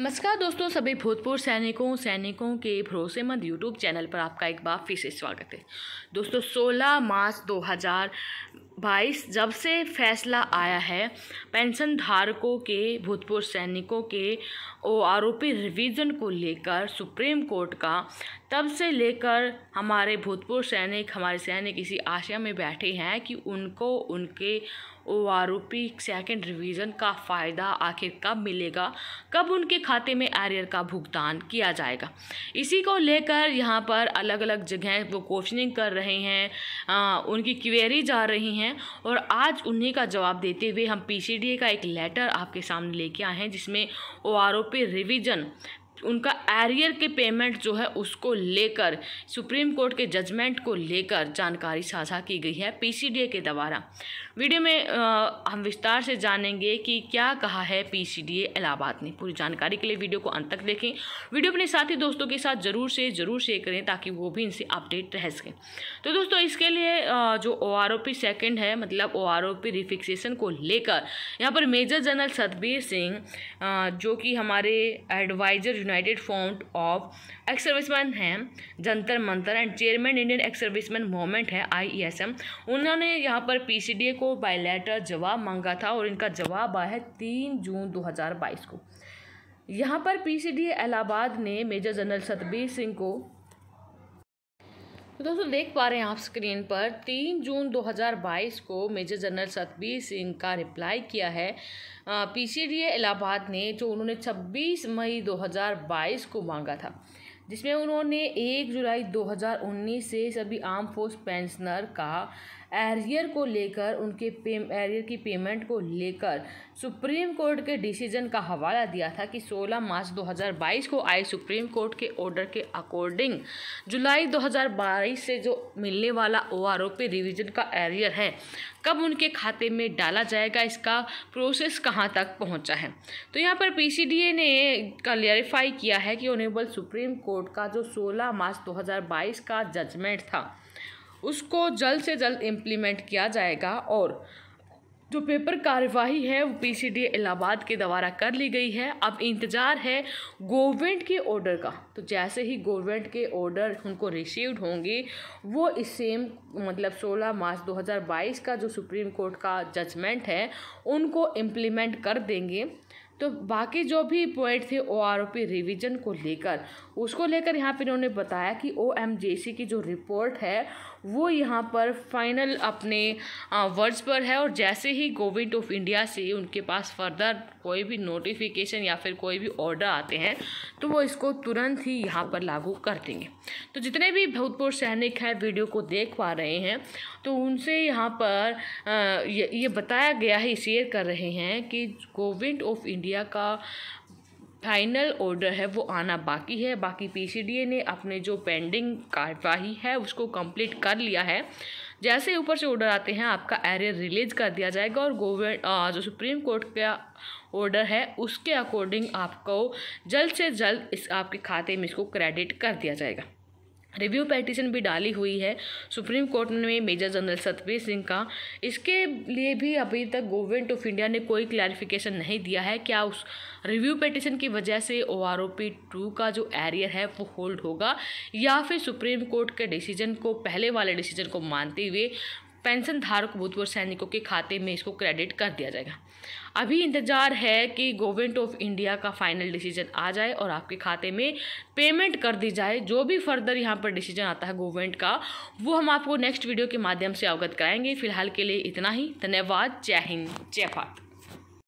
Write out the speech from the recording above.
नमस्कार दोस्तों सभी भूतपूर्व सैनिकों सैनिकों के भरोसेमंद यूट्यूब चैनल पर आपका एक बार फिर से स्वागत है दोस्तों 16 मार्च बाईस जब से फैसला आया है पेंशन धारकों के भूतपूर्व सैनिकों के ओ आरोपी रिवीजन को लेकर सुप्रीम कोर्ट का तब से लेकर हमारे भूतपूर्व सैनिक हमारे सैनिक इसी आशा में बैठे हैं कि उनको उनके ओ आरोपी सेकेंड रिवीजन का फ़ायदा आखिर कब मिलेगा कब उनके खाते में एरियर का भुगतान किया जाएगा इसी को लेकर यहाँ पर अलग अलग जगह वो क्वेश्चनिंग कर रहे हैं आ, उनकी क्वेरी जा रही हैं हैं और आज उन्हीं का जवाब देते हुए हम पीसीडीए का एक लेटर आपके सामने लेके आए हैं जिसमें ओ आर ओ पे रिविज़न उनका एरियर के पेमेंट जो है उसको लेकर सुप्रीम कोर्ट के जजमेंट को लेकर जानकारी साझा की गई है पीसीडीए के द्वारा वीडियो में आ, हम विस्तार से जानेंगे कि क्या कहा है पीसीडीए इलाहाबाद ने पूरी जानकारी के लिए वीडियो को अंत तक देखें वीडियो अपने साथी दोस्तों के साथ ज़रूर से ज़रूर शेयर करें ताकि वो भी इनसे अपडेट रह सकें तो दोस्तों इसके लिए आ, जो O R O P second है मतलब ओ आर ओ पी रिफिक्सेशन को लेकर यहाँ पर मेजर जनरल सतबीर सिंह जो कि हमारे adviser united form of ex serviceman हैं Jantar Mantar and chairman Indian ex serviceman movement है आई e उन्होंने यहाँ पर पी को बाई लेटर जवाब मांगा था और इनका जवाब आया है तीन जून 2022 को यहाँ पर पी इलाहाबाद ने मेजर जनरल सतबीर सिंह को तो दोस्तों देख पा रहे हैं आप स्क्रीन पर तीन जून 2022 को मेजर जनरल सतबीर सिंह का रिप्लाई किया है पीसीडीए इलाहाबाद ने जो उन्होंने 26 मई 2022 को मांगा था जिसमें उन्होंने 1 जुलाई 2019 से सभी आर्म फोर्स पेंशनर का एरियर को लेकर उनके पे एरियर की पेमेंट को लेकर सुप्रीम कोर्ट के डिसीजन का हवाला दिया था कि 16 मार्च 2022 को आए सुप्रीम कोर्ट के ऑर्डर के अकॉर्डिंग जुलाई 2022 से जो मिलने वाला ओ आर रिवीजन रिविजन का एरियर है कब उनके खाते में डाला जाएगा इसका प्रोसेस कहाँ तक पहुँचा है तो यहाँ पर पी ने क्लियरिफाई किया है कि ऑनरेबल सुप्रीम कोर्ट कोर्ट का जो 16 मार्च 2022 का जजमेंट था उसको जल्द से जल्द इम्प्लीमेंट किया जाएगा और जो पेपर कार्यवाही है वो पीसीडी इलाहाबाद के द्वारा कर ली गई है अब इंतज़ार है गवर्नमेंट के ऑर्डर का तो जैसे ही गवर्नमेंट के ऑर्डर उनको रिसीव्ड होंगे वो इस सेम मतलब 16 मार्च 2022 का जो सुप्रीम कोर्ट का जजमेंट है उनको इम्प्लीमेंट कर देंगे तो बाकी जो भी पॉइंट थे O R O P revision को लेकर उसको लेकर यहाँ पर इन्होंने बताया कि ओ एम जे सी की जो रिपोर्ट है वो यहाँ पर फाइनल अपने वर्ड्स पर है और जैसे ही गवर्नमेंट ऑफ इंडिया से उनके पास फर्दर कोई भी नोटिफिकेशन या फिर कोई भी ऑर्डर आते हैं तो वो इसको तुरंत ही यहाँ पर लागू कर देंगे तो जितने भी भूतपूर्व सैनिक हैं वीडियो को देख पा रहे हैं तो उनसे यहाँ पर ये, ये बताया गया है शेयर कर रहे हैं कि गवर्नमेंट ऑफ इंडिया का फाइनल ऑर्डर है वो आना बाकी है बाकी पीसीडीए ने अपने जो पेंडिंग कार्यवाही है उसको कंप्लीट कर लिया है जैसे ऊपर से ऑर्डर आते हैं आपका एरियर रिलीज कर दिया जाएगा और गवर्नमेंट जो सुप्रीम कोर्ट का ऑर्डर है उसके अकॉर्डिंग आपको जल्द से जल्द इस आपके खाते में इसको क्रेडिट कर दिया जाएगा रिव्यू पेटिशन भी डाली हुई है सुप्रीम कोर्ट ने मेजर जनरल सतवीर सिंह का इसके लिए भी अभी तक गवर्नमेंट ऑफ इंडिया ने कोई क्लैरिफिकेशन नहीं दिया है क्या उस रिव्यू पेटिशन की वजह से O R O P two का जो एरियर है वो होल्ड होगा या फिर सुप्रीम कोर्ट के डिसीजन को पहले वाले डिसीजन को मानते हुए पेंशन धारक भूतपूर्व सैनिकों के खाते में इसको क्रेडिट कर दिया जाएगा अभी इंतज़ार है कि गवर्नमेंट ऑफ इंडिया का फाइनल डिसीजन आ जाए और आपके खाते में पेमेंट कर दी जाए जो भी फर्दर यहाँ पर डिसीजन आता है गवर्नमेंट का वो हम आपको नेक्स्ट वीडियो के माध्यम से अवगत कराएंगे फिलहाल के लिए इतना ही धन्यवाद जय हिंद जय भारत